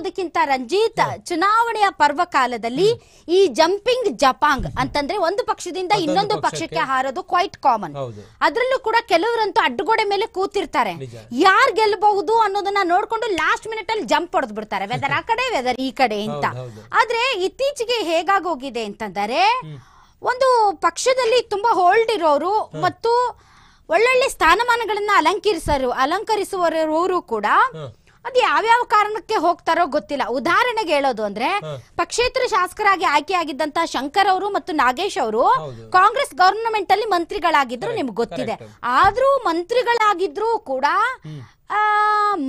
ಅದಕ್ಕಿಂತ ರಂಜಿತ್ ಚುನಾವಣೆಯ ಕಾಲದಲ್ಲಿ ಈ ಜಂಪಿಂಗ್ ಜಪಾಂಗ್ ಅಂತಂದ್ರೆ ಒಂದು ಪಕ್ಷದಿಂದ ಇನ್ನೊಂದು ಪಕ್ಷಕ್ಕೆ ಹಾರೋದು ಕ್ವೈಟ್ ಕಾಮನ್ ಅದ್ರಲ್ಲೂ ಕೂಡ ಕೆಲವರಂತೂ ಅಡ್ಡಗೋಡೆ ಮೇಲೆ ಕೂತಿರ್ತಾರೆ ಯಾರ್ ಗೆಲ್ಲಬಹುದು ಅನ್ನೋದನ್ನ ನೋಡ್ಕೊಂಡು ಲಾಸ್ಟ್ ಮಿನಿಟ್ ಅಲ್ಲಿ ಜಂಪ್ ಹೊಡೆದ್ ಬಿಡ್ತಾರೆ ವೆದರ್ ಆ ಕಡೆ ವೆದರ್ ಈ ಕಡೆ ಅಂತ ಆದ್ರೆ ಇತ್ತೀಚೆಗೆ ಹೇಗಾಗೋಗಿದೆ ಅಂತಂದರೆ ಒಂದು ಪಕ್ಷದಲ್ಲಿ ತುಂಬಾ ಹೋಲ್ಡ್ ಇರೋರು ಮತ್ತು ಒಳ್ಳೊಳ್ಳೆ ಸ್ಥಾನಮಾನಗಳನ್ನ ಅಲಂಕರಿಸರು ಅಲಂಕರಿಸುವವರು ಕೂಡ ಅದು ಯಾವ್ಯಾವ ಕಾರಣಕ್ಕೆ ಹೋಗ್ತಾರೋ ಗೊತ್ತಿಲ್ಲ ಉದಾಹರಣೆಗೆ ಹೇಳೋದು ಅಂದ್ರೆ ಪಕ್ಷೇತರ ಶಾಸಕರಾಗಿ ಆಗಿದ್ದಂತ ಶಂಕರ್ ಅವರು ಮತ್ತು ನಾಗೇಶ್ ಅವರು ಕಾಂಗ್ರೆಸ್ ಗವರ್ನಮೆಂಟ್ ಅಲ್ಲಿ ಮಂತ್ರಿಗಳಾಗಿದ್ರು ನಿಮ್ಗೆ ಗೊತ್ತಿದೆ ಆದ್ರೂ ಮಂತ್ರಿಗಳಾಗಿದ್ರು ಕೂಡ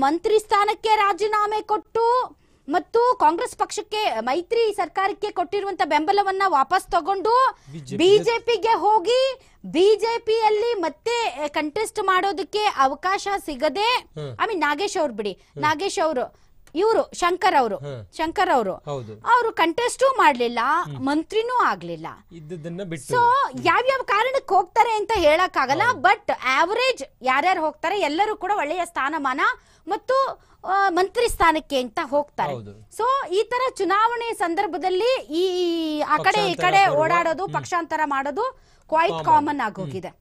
ಮಂತ್ರಿ ಸ್ಥಾನಕ್ಕೆ ರಾಜೀನಾಮೆ ಕೊಟ್ಟು ಮತ್ತು ಕಾಂಗ್ರೆಸ್ ಪಕ್ಷಕ್ಕೆ ಮೈತ್ರಿ ಸರ್ಕಾರಕ್ಕೆ ಕೊಟ್ಟಿರುವಂತ ಬೆಂಬಲವನ್ನ ವಾಪಸ್ ತಗೊಂಡು ಬಿಜೆಪಿಗೆ ಹೋಗಿ ಬಿಜೆಪಿಯಲ್ಲಿ ಮತ್ತೆ ಕಂಟೆಸ್ಟ್ ಮಾಡೋದಕ್ಕೆ ಅವಕಾಶ ಸಿಗದೆ ಐ ಮೀನ್ ನಾಗೇಶ್ ಅವ್ರು ಬಿಡಿ ನಾಗೇಶ್ ಅವರು ಇವರು ಶಂಕರ್ ಅವರು ಶಂಕರ್ ಅವರು ಅವರು ಕಂಟೆಸ್ಟು ಮಾಡ್ಲಿಲ್ಲ ಮಂತ್ರಿನೂ ಆಗ್ಲಿಲ್ಲ ಸೊ ಯಾವ್ಯಾವ ಕಾರಣಕ್ಕೆ ಹೋಗ್ತಾರೆ ಅಂತ ಹೇಳಕ್ ಆಗಲ್ಲ ಬಟ್ ಆವರೇಜ್ ಯಾರ್ಯಾರು ಹೋಗ್ತಾರೆ ಎಲ್ಲರೂ ಕೂಡ ಒಳ್ಳೆಯ ಸ್ಥಾನಮಾನ ಮತ್ತು ಮಂತ್ರಿ ಸ್ಥಾನಕ್ಕೆ ಅಂತ ಹೋಗ್ತಾರೆ ಸೊ ಈ ತರ ಚುನಾವಣೆ ಸಂದರ್ಭದಲ್ಲಿ ಈ ಆ ಕಡೆ ಈ ಕಡೆ ಓಡಾಡೋದು ಪಕ್ಷಾಂತರ ಮಾಡೋದು ಕ್ವೈಟ್ ಕಾಮನ್ ಆಗೋಗಿದೆ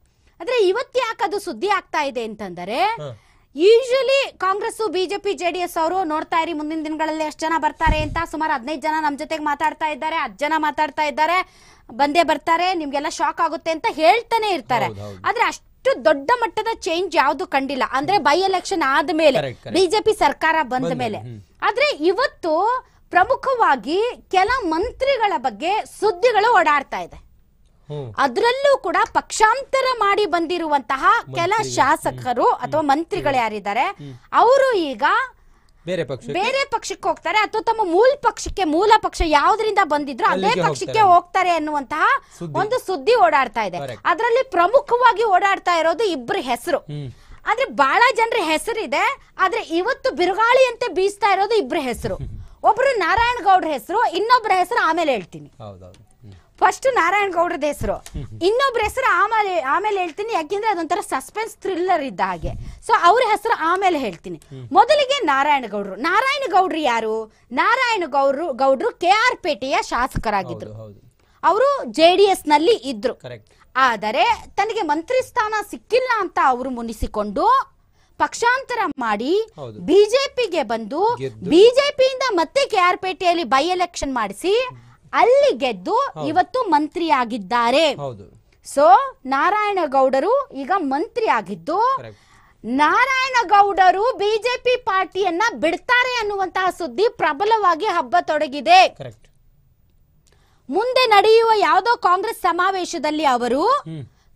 ಆದ್ರೆ ಇವತ್ತು ಯಾಕೆ ಅದು ಸುದ್ದಿ ಆಗ್ತಾ ಇದೆ ಅಂತಂದರೆ ಯೂಶಲಿ ಕಾಂಗ್ರೆಸ್ ಬಿಜೆಪಿ ಜೆಡಿಎಸ್ ಅವರು ನೋಡ್ತಾ ಇರಿ ಮುಂದಿನ ದಿನಗಳಲ್ಲಿ ಎಷ್ಟು ಜನ ಬರ್ತಾರೆ ಅಂತ ಸುಮಾರು ಹದಿನೈದು ಜನ ನಮ್ಮ ಜೊತೆಗೆ ಮಾತಾಡ್ತಾ ಇದ್ದಾರೆ ಹತ್ತು ಜನ ಮಾತಾಡ್ತಾ ಇದ್ದಾರೆ ಬಂದೇ ಬರ್ತಾರೆ ನಿಮ್ಗೆಲ್ಲ ಶಾಕ್ ಆಗುತ್ತೆ ಅಂತ ಹೇಳ್ತಾನೆ ಇರ್ತಾರೆ ಆದ್ರೆ ಅಷ್ಟು ದೊಡ್ಡ ಮಟ್ಟದ ಚೇಂಜ್ ಯಾವ್ದು ಕಂಡಿಲ್ಲ ಅಂದ್ರೆ ಬೈ ಎಲೆಕ್ಷನ್ ಆದ್ಮೇಲೆ ಬಿಜೆಪಿ ಸರ್ಕಾರ ಬಂದ ಮೇಲೆ ಆದ್ರೆ ಇವತ್ತು ಪ್ರಮುಖವಾಗಿ ಕೆಲ ಮಂತ್ರಿಗಳ ಬಗ್ಗೆ ಸುದ್ದಿಗಳು ಓಡಾಡ್ತಾ ಇದೆ ಅದರಲ್ಲೂ ಕೂಡ ಪಕ್ಷಾಂತರ ಮಾಡಿ ಬಂದಿರುವಂತಹ ಕೆಲ ಶಾಸಕರು ಅಥವಾ ಮಂತ್ರಿಗಳು ಯಾರಿದ್ದಾರೆ ಅವರು ಈಗ ಬೇರೆ ಬೇರೆ ಪಕ್ಷಕ್ಕೆ ಹೋಗ್ತಾರೆ ಅಥವಾ ತಮ್ಮ ಮೂಲ ಪಕ್ಷಕ್ಕೆ ಮೂಲ ಪಕ್ಷ ಯಾವ್ದ್ರಿಂದ ಬಂದಿದ್ರು ಅದೇ ಪಕ್ಷಕ್ಕೆ ಹೋಗ್ತಾರೆ ಅನ್ನುವಂತಹ ಒಂದು ಸುದ್ದಿ ಓಡಾಡ್ತಾ ಇದೆ ಅದರಲ್ಲಿ ಪ್ರಮುಖವಾಗಿ ಓಡಾಡ್ತಾ ಇರೋದು ಇಬ್ರು ಹೆಸರು ಆದ್ರೆ ಬಹಳ ಜನರ ಹೆಸರಿದೆ ಆದ್ರೆ ಇವತ್ತು ಬಿರುಗಾಳಿಯಂತೆ ಬೀಸ್ತಾ ಇರೋದು ಇಬ್ರು ಹೆಸರು ಒಬ್ರು ನಾರಾಯಣ ಗೌಡ್ರ ಹೆಸರು ಇನ್ನೊಬ್ಬರ ಹೆಸರು ಆಮೇಲೆ ಹೇಳ್ತೀನಿ ಫಸ್ಟ್ ನಾರಾಯಣ ಗೌಡರದ ಹೆಸರು ಇನ್ನೊಬ್ರ ಹೆಸರು ಆಮೇಲೆ ಆಮೇಲೆ ಹೇಳ್ತೀನಿ ಯಾಕೆಂದ್ರೆ ಅದೊಂಥರ ಸಸ್ಪೆನ್ಸ್ ಥ್ರಿಲ್ಲರ್ ಇದ್ದ ಹಾಗೆ ಸೊ ಅವ್ರ ಹೆಸರು ಆಮೇಲೆ ಹೇಳ್ತೀನಿ ಮೊದಲಿಗೆ ನಾರಾಯಣ ಗೌಡ್ರು ನಾರಾಯಣ ಗೌಡ್ರು ಯಾರು ನಾರಾಯಣ ಗೌಡ್ರು ಗೌಡ್ರು ಕೆ ಆರ್ ಪೇಟೆಯ ಶಾಸಕರಾಗಿದ್ರು ಅವರು ಜೆ ಡಿ ಎಸ್ ನಲ್ಲಿ ಇದ್ರು ಆದರೆ ತನಗೆ ಮಂತ್ರಿ ಸ್ಥಾನ ಸಿಕ್ಕಿಲ್ಲ ಅಂತ ಅವರು ಮುನಿಸಿಕೊಂಡು ಪಕ್ಷಾಂತರ ಮಾಡಿ ಬಿಜೆಪಿಗೆ ಬಂದು ಬಿಜೆಪಿಯಿಂದ ಮತ್ತೆ ಕೆ ಆರ್ ಪೇಟೆಯಲ್ಲಿ ಬೈ ಎಲೆಕ್ಷನ್ ಮಾಡಿಸಿ ಅಲ್ಲಿ ಗೆದ್ದು ಇವತ್ತು ಮಂತ್ರಿ ಆಗಿದ್ದಾರೆ ಹೌದು ಸೊ ನಾರಾಯಣಗೌಡರು ಈಗ ಮಂತ್ರಿ ಆಗಿದ್ದು ನಾರಾಯಣಗೌಡರು ಬಿಜೆಪಿ ಪಾರ್ಟಿಯನ್ನ ಬಿಡ್ತಾರೆ ಅನ್ನುವಂತಹ ಸುದ್ದಿ ಪ್ರಬಲವಾಗಿ ಹಬ್ಬ ತೊಡಗಿದೆ ಮುಂದೆ ನಡೆಯುವ ಯಾವುದೋ ಕಾಂಗ್ರೆಸ್ ಸಮಾವೇಶದಲ್ಲಿ ಅವರು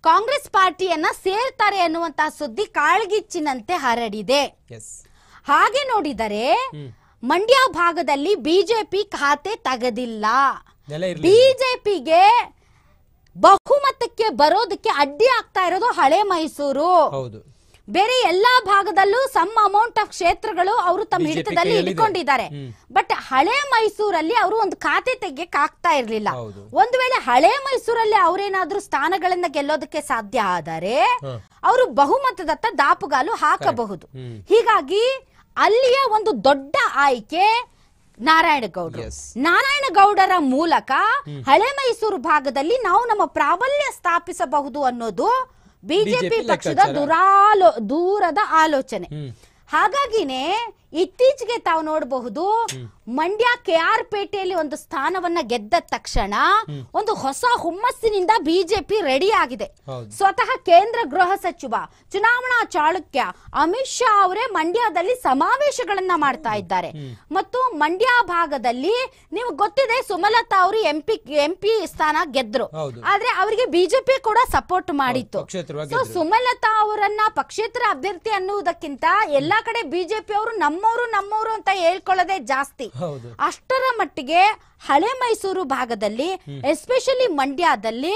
ಕಾಂಗ್ರೆಸ್ ಪಾರ್ಟಿಯನ್ನ ಸೇರ್ತಾರೆ ಅನ್ನುವಂತಹ ಸುದ್ದಿ ಕಾಳ್ಗಿಚ್ಚಿನಂತೆ ಹರಡಿದೆ ಹಾಗೆ ನೋಡಿದರೆ ಮಂಡ್ಯ ಭಾಗದಲ್ಲಿ ಬಿಜೆಪಿ ಖಾತೆ ತೆಗೆದಿಲ್ಲ ಬಿಜೆಪಿಗೆ ಬಹುಮತಕ್ಕೆ ಬರೋದಕ್ಕೆ ಅಡ್ಡಿ ಆಗ್ತಾ ಇರೋದು ಹಳೆ ಮೈಸೂರು ಬೇರೆ ಎಲ್ಲಾ ಭಾಗದಲ್ಲೂ ಸಮ್ ಅಮೌಂಟ್ ಆಫ್ ಕ್ಷೇತ್ರಗಳು ಅವರು ತಮ್ಮ ಹಿಡಿತದಲ್ಲಿ ಇಟ್ಕೊಂಡಿದ್ದಾರೆ ಬಟ್ ಹಳೆ ಮೈಸೂರಲ್ಲಿ ಅವರು ಒಂದು ಖಾತೆ ತೆಗಿಯಕ್ ಆಗ್ತಾ ಇರ್ಲಿಲ್ಲ ಒಂದು ವೇಳೆ ಹಳೆ ಮೈಸೂರಲ್ಲಿ ಅವರೇನಾದ್ರೂ ಸ್ಥಾನಗಳನ್ನ ಗೆಲ್ಲೋದಕ್ಕೆ ಸಾಧ್ಯ ಆದರೆ ಅವರು ಬಹುಮತದತ್ತ ದಾಪುಗಾಲು ಹಾಕಬಹುದು ಹೀಗಾಗಿ ಅಲ್ಲಿಯ ಒಂದು ದೊಡ್ಡ ಆಯ್ಕೆ ನಾರಾಯಣ ನಾರಾಯಣಗೌಡರ ಮೂಲಕ ಹಳೆ ಮೈಸೂರು ಭಾಗದಲ್ಲಿ ನಾವು ನಮ್ಮ ಪ್ರಾಬಲ್ಯ ಸ್ಥಾಪಿಸಬಹುದು ಅನ್ನೋದು ಬಿಜೆಪಿ ಪಕ್ಷದ ದುರಾಲೋ ದೂರದ ಆಲೋಚನೆ ಹಾಗಾಗಿನೇ ಇತ್ತೀಚೆಗೆ ತಾವು ನೋಡಬಹುದು ಮಂಡ್ಯ ಕೆ ಆರ್ ಪೇಟೆಯಲ್ಲಿ ಒಂದು ಸ್ಥಾನವನ್ನ ಗೆದ್ದ ತಕ್ಷಣ ಒಂದು ಹೊಸ ಹುಮ್ಮಸ್ಸಿನಿಂದ ಬಿಜೆಪಿ ರೆಡಿ ಆಗಿದೆ ಸ್ವತಃ ಕೇಂದ್ರ ಗೃಹ ಸಚಿವ ಚುನಾವಣಾ ಚಾಳುಕ್ಯ ಅಮಿತ್ ಶಾ ಅವರೇ ಮಂಡ್ಯದಲ್ಲಿ ಸಮಾವೇಶಗಳನ್ನ ಮಾಡ್ತಾ ಇದ್ದಾರೆ ಮತ್ತು ಮಂಡ್ಯ ಭಾಗದಲ್ಲಿ ನೀವು ಗೊತ್ತಿದೆ ಸುಮಲತಾ ಅವರು ಎಂಪಿ ಎಂಪಿ ಸ್ಥಾನ ಗೆದ್ರು ಆದ್ರೆ ಅವರಿಗೆ ಬಿಜೆಪಿ ಕೂಡ ಸಪೋರ್ಟ್ ಮಾಡಿತ್ತು ಸುಮಲತಾ ಅವರನ್ನ ಪಕ್ಷೇತರ ಅಭ್ಯರ್ಥಿ ಅನ್ನುವುದಕ್ಕಿಂತ ಎಲ್ಲಾ ಕಡೆ ಬಿಜೆಪಿ ಅವರು ನಮ್ಮ ನಮ್ಮವರು ನಮ್ಮವರು ಅಂತ ಹೇಳ್ಕೊಳ್ಳೋದೇ ಜಾಸ್ತಿ ಅಷ್ಟರ ಮಟ್ಟಿಗೆ ಹಳೆ ಮೈಸೂರು ಭಾಗದಲ್ಲಿ ಎಸ್ಪೆಷಲಿ ಮಂಡ್ಯದಲ್ಲಿ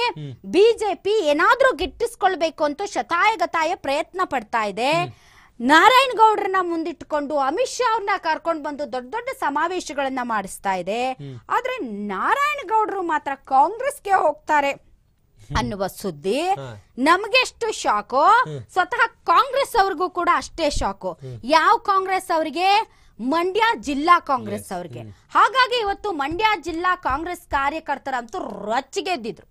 ಬಿಜೆಪಿ ಏನಾದ್ರೂ ಗಿಟ್ಟಿಸ್ಕೊಳ್ಬೇಕು ಅಂತ ಶತಾಯಗತಾಯ ಪ್ರಯತ್ನ ಪಡ್ತಾ ಇದೆ ನಾರಾಯಣ್ ಗೌಡ್ರನ್ನ ಮುಂದಿಟ್ಕೊಂಡು ಅಮಿತ್ ಶಾ ಅವ್ರನ್ನ ಕರ್ಕೊಂಡು ಬಂದು ದೊಡ್ಡ ದೊಡ್ಡ ಸಮಾವೇಶಗಳನ್ನ ಮಾಡಿಸ್ತಾ ಇದೆ ಆದ್ರೆ ನಾರಾಯಣಗೌಡರು ಮಾತ್ರ ಕಾಂಗ್ರೆಸ್ಗೆ ಹೋಗ್ತಾರೆ ಅನ್ನುವ ಸುದ್ದಿ ನಮ್ಗೆಷ್ಟು ಶಾಕು ಸ್ವತಃ ಕಾಂಗ್ರೆಸ್ ಅವ್ರಿಗೂ ಕೂಡ ಅಷ್ಟೇ ಶಾಕು ಯಾವ ಕಾಂಗ್ರೆಸ್ ಅವರಿಗೆ ಮಂಡ್ಯ ಜಿಲ್ಲಾ ಕಾಂಗ್ರೆಸ್ ಅವ್ರಿಗೆ ಹಾಗಾಗಿ ಇವತ್ತು ಮಂಡ್ಯ ಜಿಲ್ಲಾ ಕಾಂಗ್ರೆಸ್ ಕಾರ್ಯಕರ್ತರಂತೂ ರೊಚ್ಚಿಗೆದ್ದಿದ್ರು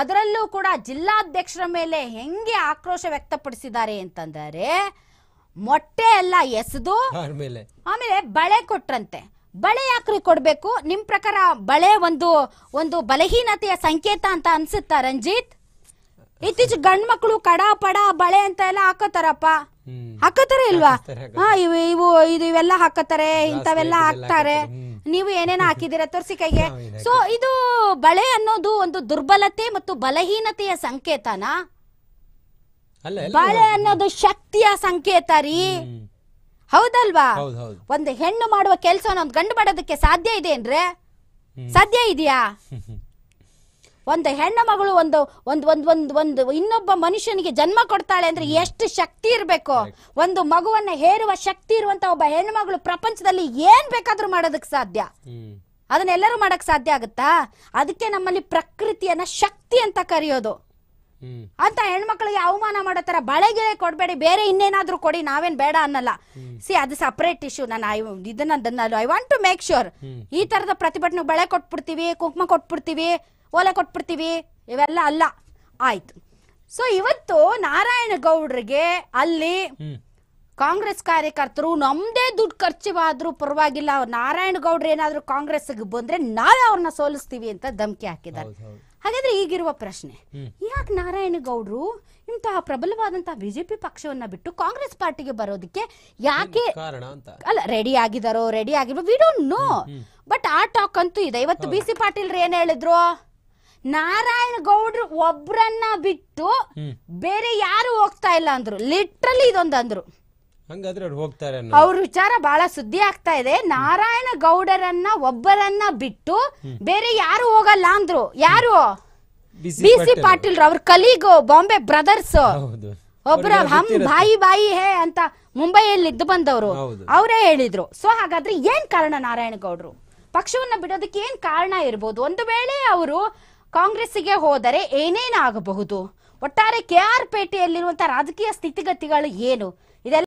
ಅದರಲ್ಲೂ ಕೂಡ ಜಿಲ್ಲಾಧ್ಯಕ್ಷರ ಮೇಲೆ ಹೆಂಗೆ ಆಕ್ರೋಶ ವ್ಯಕ್ತಪಡಿಸಿದ್ದಾರೆ ಅಂತಂದರೆ ಮೊಟ್ಟೆ ಎಲ್ಲ ಎಸೆದು ಆಮೇಲೆ ಬಳೆ ಕೊಟ್ರಂತೆ ಬಳೆ ಯಾಕ್ರಿ ಕೊಡಬೇಕು ನಿಮ್ಮ ಪ್ರಕಾರ ಬಳೆ ಒಂದು ಒಂದು ಬಲಹೀನತೆಯ ಸಂಕೇತ ಅಂತ ಅನ್ಸುತ್ತಾ ರಂಜಿತ್ ಇತ್ತೀಚೆ ಗಂಡ್ ಮಕ್ಕಳು ಕಡ ಪಡ ಬಳೆ ಅಂತ ಎಲ್ಲ ಹಾಕೋತಾರಪ್ಪ ಹಾಕೋತಾರ ಇಲ್ವಾ ಹಾ ಇವು ಇವು ಇದು ಇವೆಲ್ಲ ಹಾಕೋತಾರೆ ಇಂಥವೆಲ್ಲ ಹಾಕ್ತಾರೆ ನೀವು ಏನೇನೋ ಹಾಕಿದ್ದೀರಾ ತೋರ್ಸಿ ಕೈಗೆ ಸೊ ಇದು ಬಳೆ ಅನ್ನೋದು ಒಂದು ದುರ್ಬಲತೆ ಮತ್ತು ಬಲಹೀನತೆಯ ಸಂಕೇತನಾ ಬಳೆ ಅನ್ನೋದು ಶಕ್ತಿಯ ಸಂಕೇತ ರೀ ಹೌದಲ್ವಾ ಒಂದು ಹೆಣ್ಣು ಮಾಡುವ ಕೆಲಸವನ್ನು ಒಂದು ಗಂಡು ಮಾಡೋದಕ್ಕೆ ಸಾಧ್ಯ ಇದೆಯೇನ್ರೇ ಸಾಧ್ಯ ಇದೆಯಾ ಒಂದು ಹೆಣ್ಣು ಮಗಳು ಒಂದು ಒಂದು ಒಂದು ಒಂದು ಒಂದು ಇನ್ನೊಬ್ಬ ಮನುಷ್ಯನಿಗೆ ಜನ್ಮ ಕೊಡ್ತಾಳೆ ಅಂದ್ರೆ ಎಷ್ಟು ಶಕ್ತಿ ಇರಬೇಕು ಒಂದು ಮಗುವನ್ನ ಹೇರುವ ಶಕ್ತಿ ಇರುವಂತ ಒಬ್ಬ ಹೆಣ್ಣು ಮಗಳು ಪ್ರಪಂಚದಲ್ಲಿ ಏನ್ ಬೇಕಾದ್ರೂ ಮಾಡೋದಕ್ಕೆ ಸಾಧ್ಯ ಅದನ್ನೆಲ್ಲರೂ ಮಾಡಕ್ ಸಾಧ್ಯ ಆಗುತ್ತಾ ಅದಕ್ಕೆ ನಮ್ಮಲ್ಲಿ ಪ್ರಕೃತಿಯನ್ನ ಶಕ್ತಿ ಅಂತ ಕರೆಯೋದು ಅಂತ ಹೆಣ್ಮಕ್ಳಿಗೆ ಅವಮಾನ ಮಾಡೋ ತರ ಬಳೆಗೆ ಕೊಡಬೇಡಿ ಬೇರೆ ಇನ್ನೇನಾದ್ರೂ ಕೊಡಿ ನಾವೇನ್ ಬೇಡ ಅನ್ನಲ್ಲ ಸಿ ಅದು ಸಪರೇಟ್ ಇಶ್ಯೂ ನಾನು ಇದನ್ನ I want to make sure ಈ ತರದ ಪ್ರತಿಭಟನೆ ಬಳೆ ಕೊಟ್ಬಿಡ್ತೀವಿ ಕುಂಕುಮ ಕೊಟ್ಬಿಡ್ತೀವಿ ಓಲೆ ಕೊಟ್ಬಿಡ್ತೀವಿ ಇವೆಲ್ಲ ಅಲ್ಲ ಆಯ್ತು ಸೊ ಇವತ್ತು ನಾರಾಯಣ ಗೌಡ್ರಿಗೆ ಅಲ್ಲಿ ಕಾಂಗ್ರೆಸ್ ಕಾರ್ಯಕರ್ತರು ನಮ್ದೇ ದುಡ್ಡು ಖರ್ಚು ಪರವಾಗಿಲ್ಲ ನಾರಾಯಣ ಗೌಡ್ರು ಏನಾದರೂ ಕಾಂಗ್ರೆಸ್ಗೆ ಬಂದ್ರೆ ನಾವೇ ಅವ್ರನ್ನ ಸೋಲಿಸ್ತೀವಿ ಅಂತ ಧಮಕಿ ಹಾಕಿದ್ದಾರೆ ಹಾಗಾದ್ರೆ ಈಗಿರುವ ಪ್ರಶ್ನೆ ಯಾಕೆ ನಾರಾಯಣ ಗೌಡ್ರು ಇಂತಹ ಪ್ರಬಲವಾದಂತಹ ಬಿಜೆಪಿ ಪಕ್ಷವನ್ನ ಬಿಟ್ಟು ಕಾಂಗ್ರೆಸ್ ಪಾರ್ಟಿಗೆ ಬರೋದಕ್ಕೆ ಯಾಕೆ ಅಲ್ಲ ರೆಡಿ ಆಗಿದಾರೋ ರೆಡಿ ಆಗಿರೋ ವಿ ಡೋಂಟ್ ನೋ ಬಟ್ ಆ ಟಾಕ್ ಅಂತೂ ಇದೆ ಇವತ್ತು ಬಿ ಸಿ ಪಾಟೀಲ್ ಏನ್ ಹೇಳಿದ್ರು ನಾರಾಯಣ ಗೌಡ್ರು ಒಬ್ರನ್ನ ಬಿಟ್ಟು ಬೇರೆ ಯಾರು ಹೋಗ್ತಾ ಇಲ್ಲ ಅಂದ್ರು ಲಿಟ್ರಲಿ ಇದೊಂದು ಅಂದ್ರು ಹಂಗಾದ್ರೆ ಹೋಗ್ತಾರೆ ಅವ್ರ ವಿಚಾರ ಬಹಳ ಸುದ್ದಿ ಆಗ್ತಾ ಇದೆ ನಾರಾಯಣ ಗೌಡರನ್ನ ಒಬ್ಬರನ್ನ ಬಿಟ್ಟು ಬೇರೆ ಯಾರು ಹೋಗಲ್ಲ ಅಂದ್ರು ಯಾರು ಬಿ ಸಿ ಪಾಟೀಲ್. ಅವ್ರ ಕಲೀಗು ಬಾಂಬೆ ಬ್ರದರ್ಸ್ ಒಬ್ರ ಹಮ್ ಬಾಯಿ ಬಾಯಿ ಹೇ ಅಂತ ಮುಂಬೈಯಲ್ಲಿ ಇದ್ದು ಬಂದವರು ಅವರೇ ಹೇಳಿದ್ರು ಸೊ ಹಾಗಾದ್ರೆ ಏನ್ ಕಾರಣ ನಾರಾಯಣ ಗೌಡ್ರು ಪಕ್ಷವನ್ನ ಬಿಡೋದಕ್ಕೆ ಏನ್ ಕಾರಣ ಇರ್ಬೋದು ಒಂದು ವೇಳೆ ಅವರು ಕಾಂಗ್ರೆಸ್ಸಿಗೆ ಹೋದರೆ ಏನೇನಾಗಬಹುದು ಒಟ್ಟಾರೆ ಕೆ ಆರ್ ಪೇಟೆಯಲ್ಲಿರುವಂತಹ ರಾಜಕೀಯ ಸ್ಥಿತಿಗತಿಗಳು ಏನು